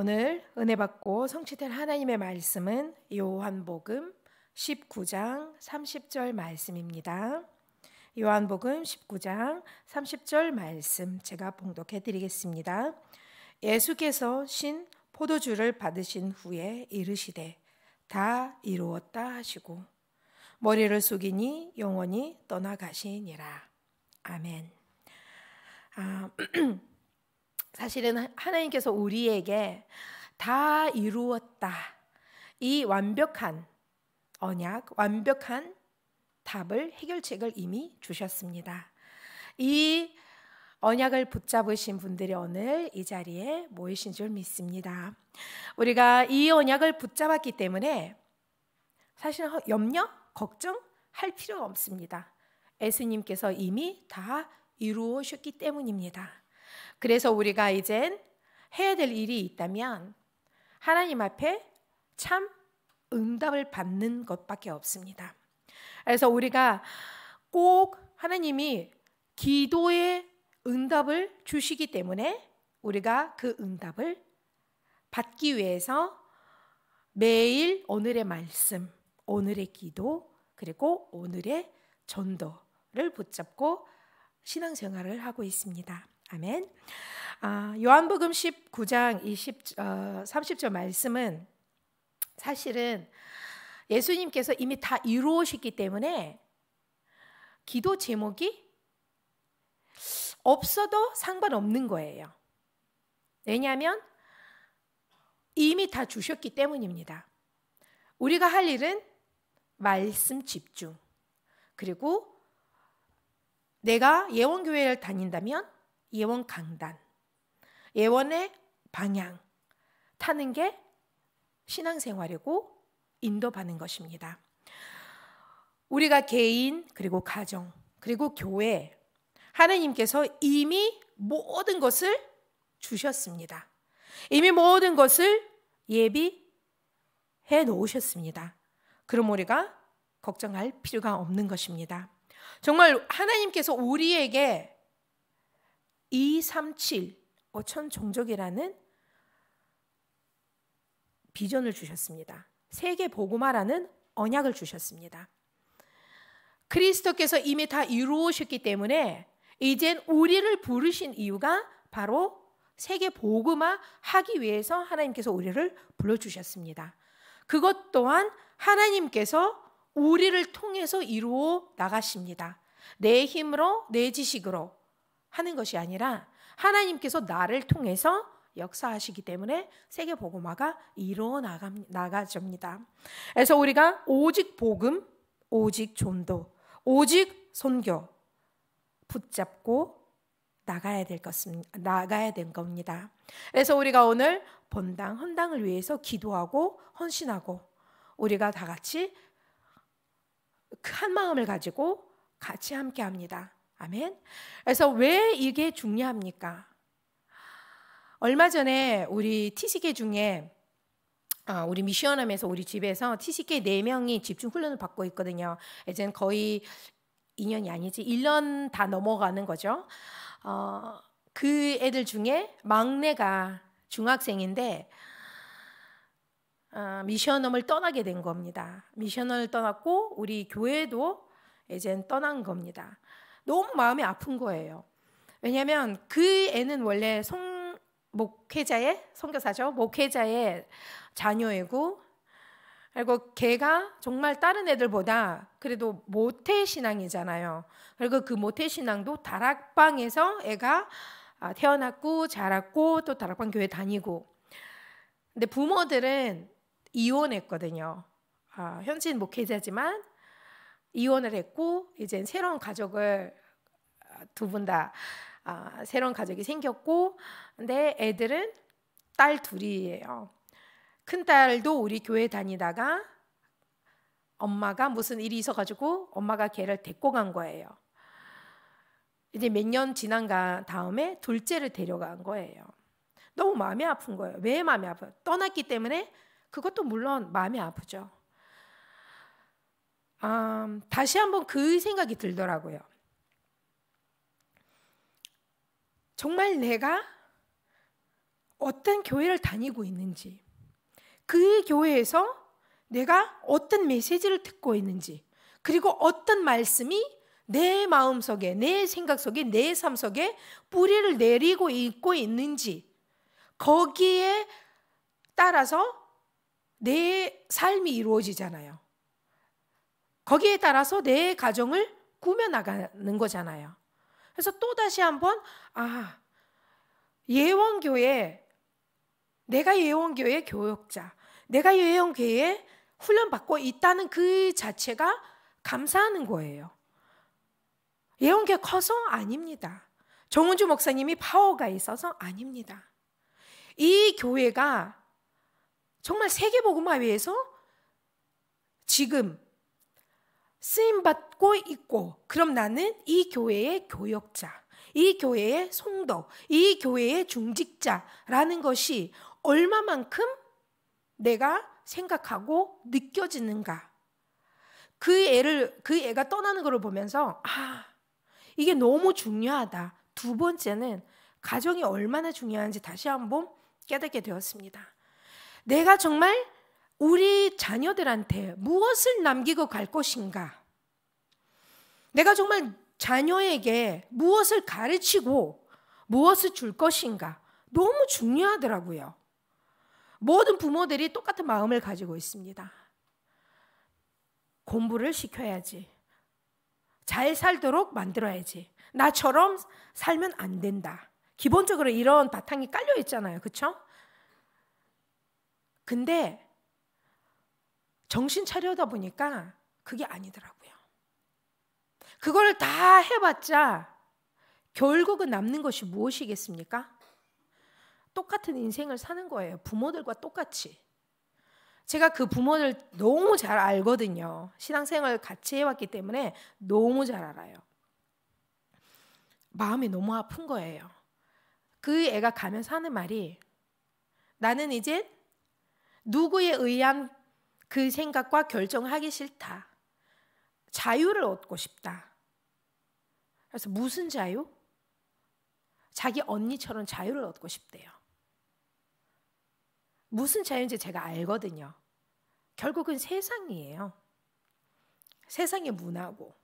오늘 은혜 받고 성취될 하나님의 말씀은 요한복음 19장 30절 말씀입니다. 요한복음 19장 30절 말씀 제가 봉독해 드리겠습니다. 예수께서 신 포도주를 받으신 후에 이르시되 다 이루었다 하시고 머리를 숙이니 영원히 떠나가시니라. 아멘. 아, 사실은 하나님께서 우리에게 다 이루었다. 이 완벽한 언약, 완벽한 답을 해결책을 이미 주셨습니다. 이 언약을 붙잡으신 분들이 오늘 이 자리에 모이신 줄 믿습니다. 우리가 이 언약을 붙잡았기 때문에 사실 염려, 걱정 할 필요가 없습니다. 예수님께서 이미 다 이루셨기 때문입니다. 그래서 우리가 이젠 해야 될 일이 있다면 하나님 앞에 참 응답을 받는 것밖에 없습니다. 그래서 우리가 꼭 하나님이 기도의 응답을 주시기 때문에 우리가 그 응답을 받기 위해서 매일 오늘의 말씀, 오늘의 기도, 그리고 오늘의 전도를 붙잡고 신앙생활을 하고 있습니다. 아멘. 아, 요한복음 19장 20, 어, 30절 말씀은 사실은 예수님께서 이미 다 이루어셨기 때문에 기도 제목이 없어도 상관없는 거예요. 왜냐하면 이미 다 주셨기 때문입니다. 우리가 할 일은 말씀 집중. 그리고 내가 예원교회를 다닌다면 예원 강단, 예원의 방향 타는 게 신앙생활이고 인도받는 것입니다. 우리가 개인 그리고 가정 그리고 교회 하나님께서 이미 모든 것을 주셨습니다. 이미 모든 것을 예비해 놓으셨습니다. 그럼 우리가 걱정할 필요가 없는 것입니다. 정말 하나님께서 우리에게 237 5천 어, 종족이라는 비전을 주셨습니다. 세계 보고마라는 언약을 주셨습니다. 그리스도께서 이미 다 이루어셨기 때문에 이젠 우리를 부르신 이유가 바로 세계 보고마 하기 위해서 하나님께서 우리를 불러주셨습니다. 그것 또한 하나님께서 우리를 통해서 이루어 나가십니다. 내 힘으로, 내 지식으로, 하는 것이 아니라 하나님께서 나를 통해서 역사하시기 때문에 세계 복음화가 이루어 나가집니다. 그래서 우리가 오직 복음, 오직 존도, 오직 선교 붙잡고 나가야 될 것은 나가야 된 겁니다. 그래서 우리가 오늘 본당 헌당을 위해서 기도하고 헌신하고 우리가 다 같이 그 한 마음을 가지고 같이 함께 합니다. 아멘. 그래서 왜 이게 중요합니까? 얼마 전에 우리 티식계 중에 아, 우리 미션함에서 우리 집에서 티식계 4명이 집중 훈련을 받고 있거든요. 이제는 거의 2년이 아니지 1년 다 넘어가는 거죠. 어, 그 애들 중에 막내가 중학생인데 아, 미션홈을 떠나게 된 겁니다. 미션을 떠났고 우리 교회도 이젠 떠난 겁니다. 너무 마음이 아픈 거예요. 왜냐하면 그 애는 원래 성, 목회자의 선교사죠. 목회자의 자녀이고 그리고 걔가 정말 다른 애들보다 그래도 모태 신앙이잖아요. 그리고 그 모태 신앙도 다락방에서 애가 아, 태어났고 자랐고 또 다락방 교회 다니고. 근데 부모들은 이혼했거든요. 아, 현지 목회자지만 이혼을 했고 이제 새로운 가족을 두분다 아, 새로운 가족이 생겼고 근데 애들은 딸 둘이에요. 큰 딸도 우리 교회 다니다가 엄마가 무슨 일이 있어가지고 엄마가 걔를 데리고 간 거예요. 이제 몇 년 지난가 다음에 둘째를 데려간 거예요. 너무 마음이 아픈 거예요. 왜 마음이 아파요? 떠났기 때문에 그것도 물론 마음이 아프죠. 음, 다시 한번 그 생각이 들더라고요. 정말 내가 어떤 교회를 다니고 있는지, 그 교회에서 내가 어떤 메시지를 듣고 있는지, 그리고 어떤 말씀이 내 마음 속에, 내 생각 속에, 내 삶 속에 뿌리를 내리고 있고 있는지, 거기에 따라서 내 삶이 이루어지잖아요. 거기에 따라서 내 가정을 꾸며나가는 거잖아요. 그래서 또 다시 한번 아 예원교회 내가 예원교회 교역자, 내가 예원교회 에 훈련받고 있다는 그 자체가 감사하는 거예요. 예언계 커서 아닙니다. 정은주 목사님이 파워가 있어서 아닙니다. 이 교회가 정말 세계복음화위에서 지금 쓰임 받고 있고 그럼 나는 이 교회의 교역자, 이 교회의 송도, 이 교회의 중직자라는 것이 얼마만큼 내가 생각하고 느껴지는가. 그 애를 그 애가 떠나는 것을 보면서 아 이게 너무 중요하다. 두 번째는 가정이 얼마나 중요한지 다시 한번 깨닫게 되었습니다. 내가 정말 우리 자녀들한테 무엇을 남기고 갈 것인가? 내가 정말 자녀에게 무엇을 가르치고 무엇을 줄 것인가? 너무 중요하더라고요. 모든 부모들이 똑같은 마음을 가지고 있습니다. 공부를 시켜야지. 잘 살도록 만들어야지. 나처럼 살면 안 된다. 기본적으로 이런 바탕이 깔려 있잖아요. 그렇죠? 근데 정신 차려다 보니까 그게 아니더라고요. 그걸 다 해봤자 결국은 남는 것이 무엇이겠습니까? 똑같은 인생을 사는 거예요. 부모들과 똑같이. 제가 그 부모를 너무 잘 알거든요. 신앙생활 같이 해왔기 때문에 너무 잘 알아요. 마음이 너무 아픈 거예요. 그 애가 가면서 하는 말이 나는 이제 누구에 의한 그 생각과 결정하기 싫다. 자유를 얻고 싶다. 그래서 무슨 자유? 자기 언니처럼 자유를 얻고 싶대요. 무슨 자유인지 제가 알거든요. 결국은 세상이에요. 세상의 문화고.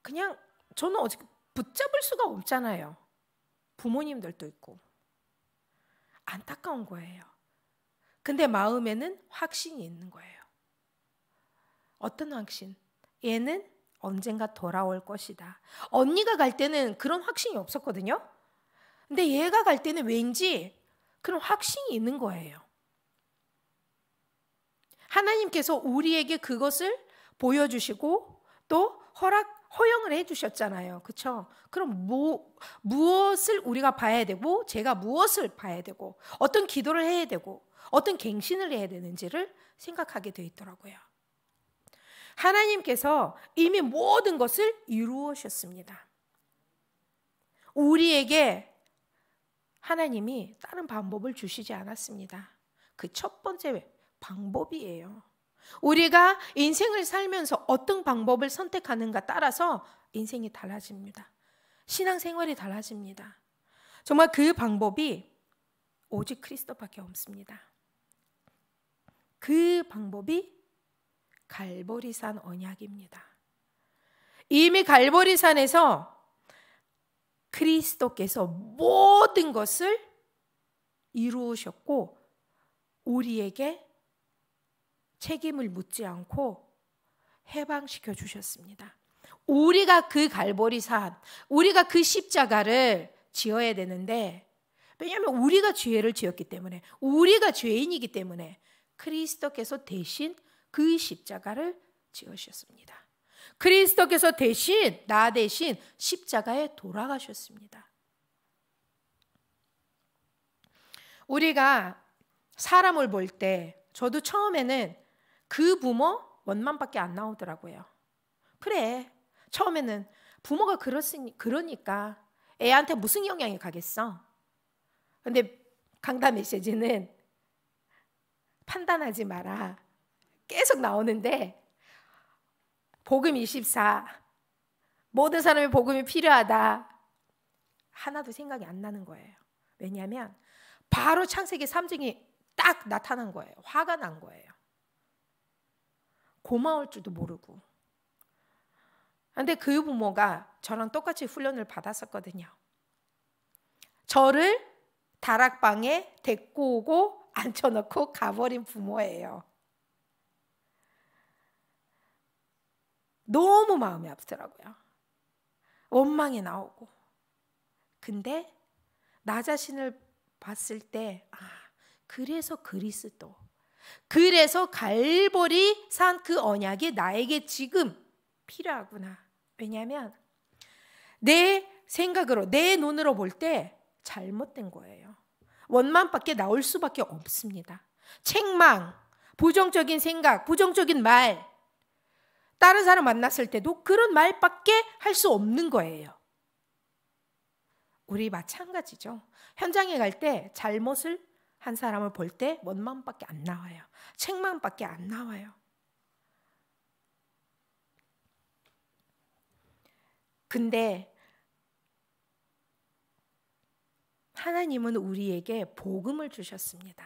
그냥 저는 어제 붙잡을 수가 없잖아요. 부모님들도 있고. 안타까운 거예요. 근데 마음에는 확신이 있는 거예요. 어떤 확신? 얘는 언젠가 돌아올 것이다. 언니가 갈 때는 그런 확신이 없었거든요. 근데 얘가 갈 때는 왠지 그런 확신이 있는 거예요. 하나님께서 우리에게 그것을 보여주시고 또 허락 허용을 해주셨잖아요. 그렇 그럼 뭐, 무엇을 우리가 봐야 되고 제가 무엇을 봐야 되고 어떤 기도를 해야 되고 어떤 갱신을 해야 되는지를 생각하게 되어 있더라고요. 하나님께서 이미 모든 것을 이루어셨습니다. 우리에게 하나님이 다른 방법을 주시지 않았습니다. 그 첫 번째 방법이에요. 우리가 인생을 살면서 어떤 방법을 선택하는가 따라서 인생이 달라집니다. 신앙생활이 달라집니다. 정말 그 방법이 오직 크리스도밖에 없습니다. 그 방법이 갈보리산 언약입니다. 이미 갈보리산에서 그리스도께서 모든 것을 이루셨고 우리에게 책임을 묻지 않고 해방시켜 주셨습니다. 우리가 그 갈보리산, 우리가 그 십자가를 지어야 되는데 왜냐하면 우리가 죄를 지었기 때문에 우리가 죄인이기 때문에 그리스도께서 대신 그 십자가를 지으셨습니다. 그리스도께서 대신 나 대신 십자가에 돌아가셨습니다. 우리가 사람을 볼 때 저도 처음에는 그 부모 원만밖에 안 나오더라고요. 그래. 처음에는 부모가 그렇으니 그러니까 애한테 무슨 영향이 가겠어. 근데 강단 메시지는 판단하지 마라. 계속 나오는데 복음 24 모든 사람의 복음이 필요하다. 하나도 생각이 안 나는 거예요. 왜냐하면 바로 창세기 3증이 딱 나타난 거예요. 화가 난 거예요. 고마울 줄도 모르고. 근데 그 부모가 저랑 똑같이 훈련을 받았었거든요. 저를 다락방에 데리고 오고 앉혀놓고 가버린 부모예요. 너무 마음이 아프더라고요. 원망이 나오고. 근데 나 자신을 봤을 때, 아, 그래서 그리스도. 그래서 갈보리 산 그 언약이 나에게 지금 필요하구나. 왜냐하면 내 생각으로, 내 눈으로 볼 때 잘못된 거예요. 원망밖에 나올 수밖에 없습니다. 책망, 부정적인 생각, 부정적인 말. 다른 사람 만났을 때도 그런 말밖에 할 수 없는 거예요. 우리 마찬가지죠. 현장에 갈 때 잘못을 한 사람을 볼 때 원망밖에 안 나와요. 책망밖에 안 나와요. 근데 하나님은 우리에게 복음을 주셨습니다.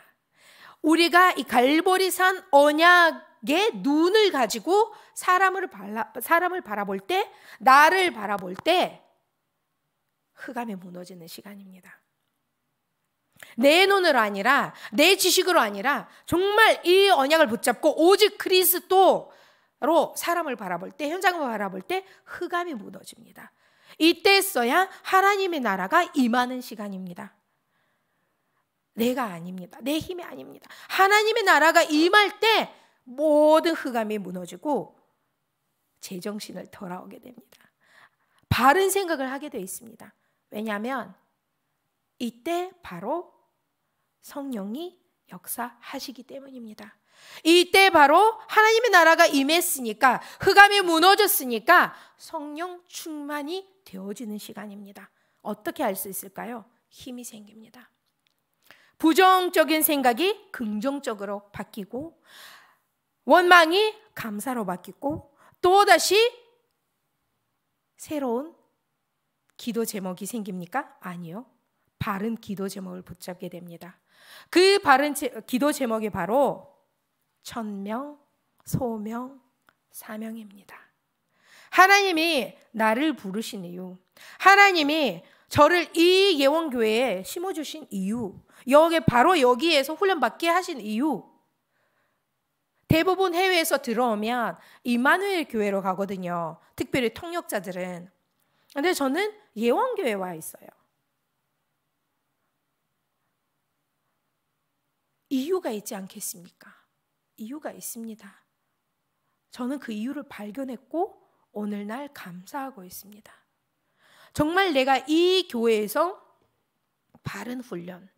우리가 이 갈보리산 언약의 눈을 가지고 사람을, 발라, 사람을 바라볼 때, 나를 바라볼 때, 흑암에 무너지는 시간입니다. 내 눈으로 아니라, 내 지식으로 아니라, 정말 이 언약을 붙잡고 오직 그리스도로 사람을 바라볼 때, 현장을 바라볼 때 흑암이 무너집니다. 이때써야 하나님의 나라가 임하는 시간입니다. 내가 아닙니다. 내 힘이 아닙니다. 하나님의 나라가 임할 때 모든 흑암이 무너지고 제정신을 돌아오게 됩니다. 바른 생각을 하게 되어 있습니다. 왜냐하면 이때 바로 성령이 역사하시기 때문입니다. 이때 바로 하나님의 나라가 임했으니까 흑암이 무너졌으니까 성령 충만이 되어지는 시간입니다. 어떻게 알 수 있을까요? 힘이 생깁니다. 부정적인 생각이 긍정적으로 바뀌고 원망이 감사로 바뀌고 또다시 새로운 기도 제목이 생깁니까? 아니요. 바른 기도 제목을 붙잡게 됩니다. 그 바른 기도 제목이 바로 천명, 소명, 사명입니다. 하나님이 나를 부르신 이유, 하나님이 저를 이 예원교회에 심어주신 이유, 여기 바로 여기에서 훈련받게 하신 이유, 대부분 해외에서 들어오면 이마누엘 교회로 가거든요. 특별히 통역자들은. 근데 저는 예원교회와 있어요. 이유가 있지 않겠습니까? 이유가 있습니다. 저는 그 이유를 발견했고 오늘날 감사하고 있습니다. 정말 내가 이 교회에서 바른 훈련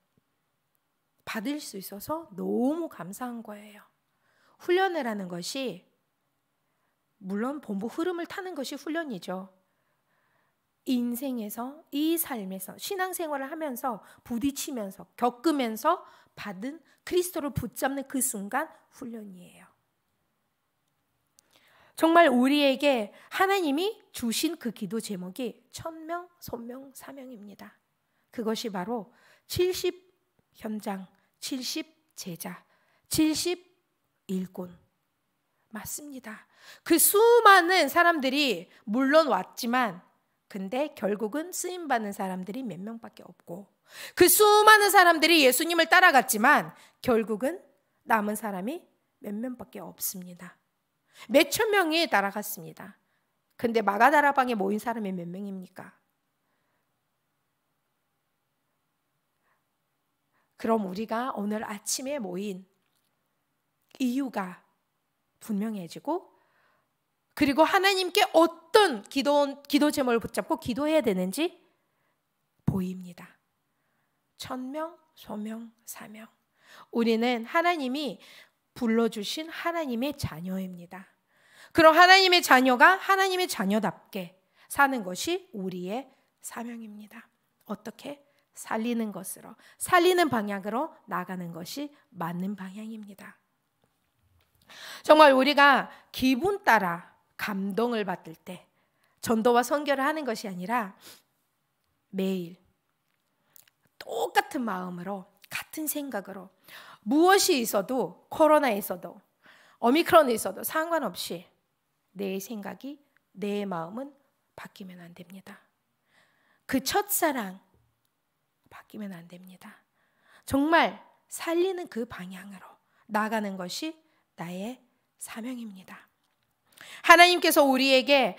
받을 수 있어서 너무 감사한 거예요. 훈련을 하는 것이 물론 본부 흐름을 타는 것이 훈련이죠. 인생에서 이 삶에서 신앙생활을 하면서 부딪히면서 겪으면서 받은 그리스도를 붙잡는 그 순간 훈련이에요. 정말 우리에게 하나님이 주신 그 기도 제목이 천명, 손명, 사명입니다. 그것이 바로 70 현장, 70 제자, 70 일꾼. 맞습니다. 그 수많은 사람들이 물론 왔지만 근데 결국은 쓰임 받는 사람들이 몇 명밖에 없고 그 수많은 사람들이 예수님을 따라갔지만 결국은 남은 사람이 몇 명밖에 없습니다. 몇 천 명이 따라갔습니다. 근데 마가다라방에 모인 사람이 몇 명입니까? 그럼 우리가 오늘 아침에 모인 이유가 분명해지고 그리고 하나님께 어떤 기도 기도 제목을 붙잡고 기도해야 되는지 보입니다. 천명, 소명, 사명. 우리는 하나님이 불러주신 하나님의 자녀입니다. 그럼 하나님의 자녀가 하나님의 자녀답게 사는 것이 우리의 사명입니다. 어떻게? 살리는 것으로, 살리는 방향으로 나가는 것이 맞는 방향입니다. 정말 우리가 기분 따라 감동을 받을 때 전도와 선교를 하는 것이 아니라 매일 똑같은 마음으로 같은 생각으로 무엇이 있어도 코로나에 있어도 오미크론에 있어도 상관없이 내 생각이 내 마음은 바뀌면 안 됩니다. 그 첫사랑 바뀌면 안 됩니다. 정말 살리는 그 방향으로 나가는 것이 나의 사명입니다. 하나님께서 우리에게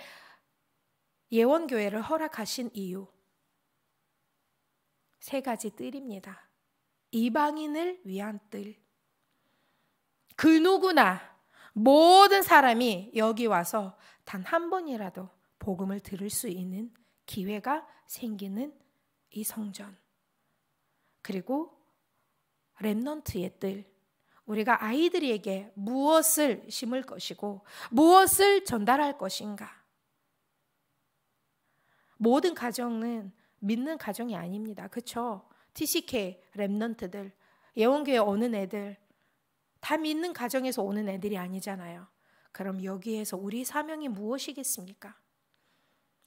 예원교회를 허락하신 이유, 세 가지 뜰입니다. 이방인을 위한 뜰. 그 누구나 모든 사람이 여기 와서 단 한 번이라도 복음을 들을 수 있는 기회가 생기는 이 성전. 그리고 랩넌트의 뜰. 우리가 아이들에게 무엇을 심을 것이고 무엇을 전달할 것인가. 모든 가정은 믿는 가정이 아닙니다. 그렇죠? TCK 랩넌트들 예원교회 오는 애들 다 믿는 가정에서 오는 애들이 아니잖아요. 그럼 여기에서 우리 사명이 무엇이겠습니까?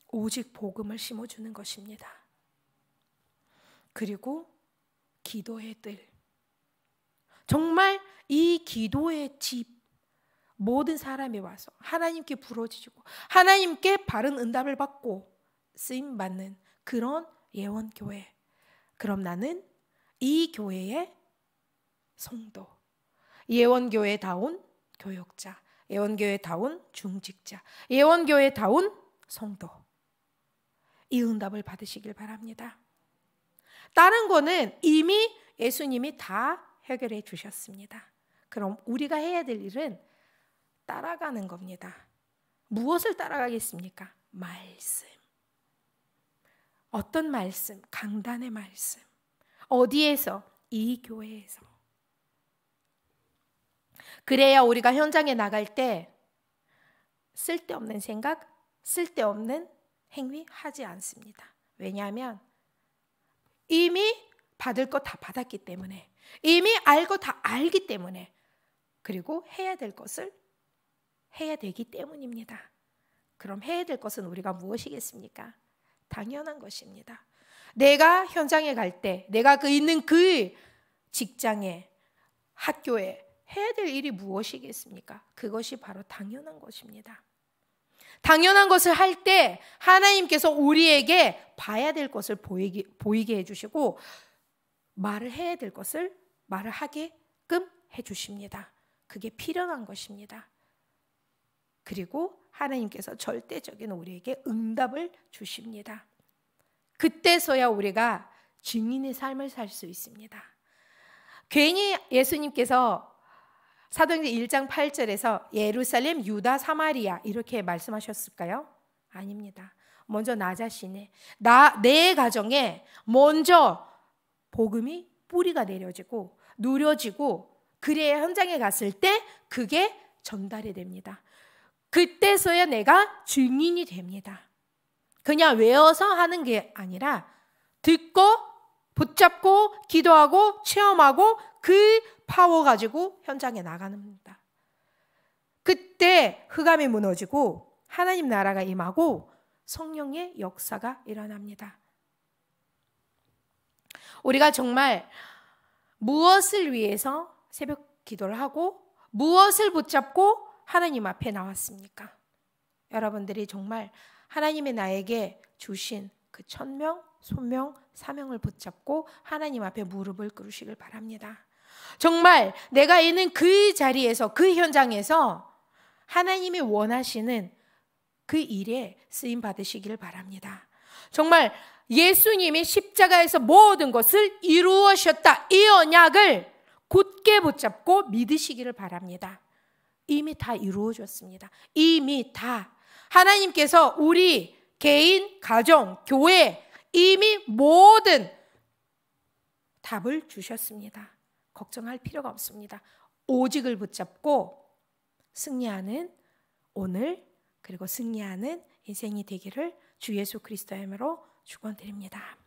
오직 복음을 심어주는 것입니다. 그리고 기도의 뜰. 정말 이 기도의 집, 모든 사람이 와서 하나님께 부러지고 하나님께 바른 응답을 받고 쓰임 받는 그런 예원교회. 그럼 나는 이 교회의 성도, 예원교회다운 교역자, 예원교회다운 중직자, 예원교회다운 성도. 이 응답을 받으시길 바랍니다. 다른 거는 이미 예수님이 다 해결해 주셨습니다. 그럼 우리가 해야 될 일은 따라가는 겁니다. 무엇을 따라가겠습니까? 말씀. 어떤 말씀? 강단의 말씀. 어디에서? 이 교회에서. 그래야 우리가 현장에 나갈 때 쓸데없는 생각, 쓸데없는 행위 하지 않습니다. 왜냐하면 이미 받을 거다 받았기 때문에 이미 알고 다 알기 때문에 그리고 해야 될 것을 해야 되기 때문입니다. 그럼 해야 될 것은 우리가 무엇이겠습니까? 당연한 것입니다. 내가 현장에 갈 때, 내가 그 있는 그 직장에, 학교에 해야 될 일이 무엇이겠습니까? 그것이 바로 당연한 것입니다. 당연한 것을 할 때 하나님께서 우리에게 봐야 될 것을 보이게, 보이게 해주시고 말을 해야 될 것을 말을 하게끔 해주십니다. 그게 필요한 것입니다. 그리고 하나님께서 절대적인 우리에게 응답을 주십니다. 그때서야 우리가 증인의 삶을 살 수 있습니다. 괜히 예수님께서 사도행전 1장 8절에서 예루살렘, 유다, 사마리아 이렇게 말씀하셨을까요? 아닙니다. 먼저 나 자신의 나내 가정에 먼저 복음이 뿌리가 내려지고 누려지고 그래야 현장에 갔을 때 그게 전달이 됩니다. 그때서야 내가 증인이 됩니다. 그냥 외워서 하는 게 아니라 듣고 붙잡고 기도하고 체험하고 그 파워 가지고 현장에 나가는겁니다 그때 흑암이 무너지고 하나님 나라가 임하고 성령의 역사가 일어납니다. 우리가 정말 무엇을 위해서 새벽 기도를 하고 무엇을 붙잡고 하나님 앞에 나왔습니까? 여러분들이 정말 하나님의 나에게 주신 그 천명, 소명, 사명을 붙잡고 하나님 앞에 무릎을 꿇으시길 바랍니다. 정말 내가 있는 그 자리에서, 그 현장에서 하나님이 원하시는 그 일에 쓰임 받으시기를 바랍니다. 정말 예수님이 십자가에서 모든 것을 이루셨다. 이 언약을 곧게 붙잡고 믿으시기를 바랍니다. 이미 다 이루어졌습니다. 이미 다. 하나님께서 우리 개인, 가정, 교회 이미 모든 답을 주셨습니다. 걱정할 필요가 없습니다. 오직을 붙잡고 승리하는 오늘 그리고 승리하는 인생이 되기를 주 예수 그리스도의 이름으로 축원드립니다.